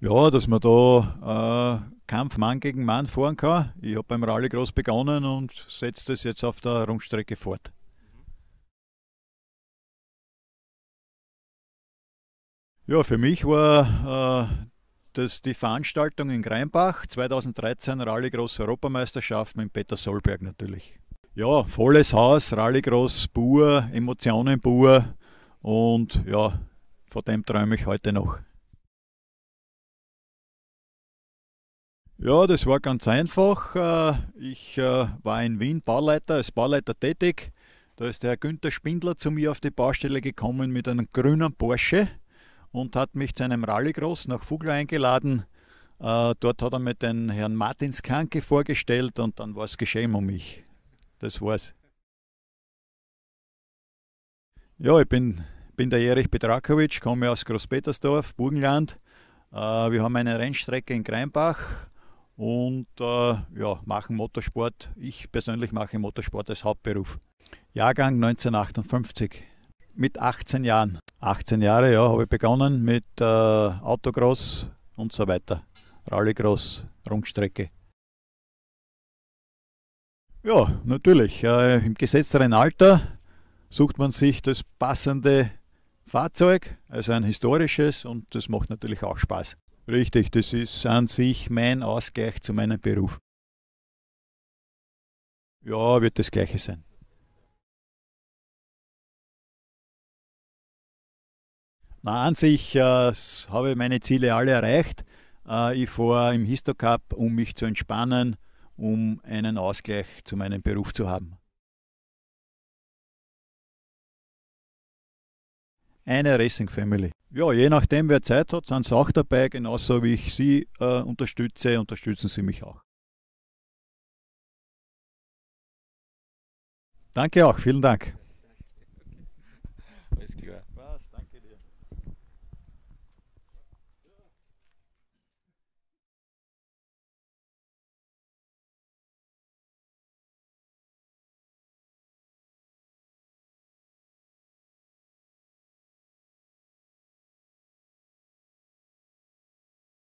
Ja, dass man da äh, Kampf Mann gegen Mann fahren kann. Ich habe beim Rallycross begonnen und setze das jetzt auf der Rundstrecke fort. Ja, für mich war äh, das die Veranstaltung in Greinbach 2013 Rallycross Europameisterschaft mit Peter Solberg natürlich. Ja, volles Haus, Rallycross pur, Emotionen pur und ja, von dem träume ich heute noch. Ja, das war ganz einfach. Äh, ich äh, war in Wien Bauleiter, als Bauleiter tätig. Da ist der Herr Günther Spindler zu mir auf die Baustelle gekommen mit einem grünen Porsche und hat mich zu einem Rallycross nach Fugler eingeladen. Äh, dort hat er mir den Herrn Martins Kanke vorgestellt und dann war es geschehen um mich. Das war's. Ja, ich bin, bin der Erich Petrakowitsch, komme aus Großpetersdorf, Burgenland. Wir haben eine Rennstrecke in Kreinbach, und äh, ja, machen Motorsport. Ich persönlich mache Motorsport als Hauptberuf. Jahrgang 1958 mit 18 Jahren. 18 Jahre, ja, habe ich begonnen mit äh, Autocross und so weiter. Rallycross, Rundstrecke. Ja, natürlich. Äh, Im gesetzteren Alter sucht man sich das passende Fahrzeug, also ein historisches, und das macht natürlich auch Spaß. Richtig, das ist an sich mein Ausgleich zu meinem Beruf. Ja, wird das gleiche sein. Na, an sich äh, habe ich meine Ziele alle erreicht. Äh, ich fahre im Histocup, um mich zu entspannen, um einen Ausgleich zu meinem Beruf zu haben. eine Racing Family. Ja, je nachdem, wer Zeit hat, sind sie auch dabei, genauso wie ich sie äh, unterstütze, unterstützen sie mich auch. Danke auch, vielen Dank.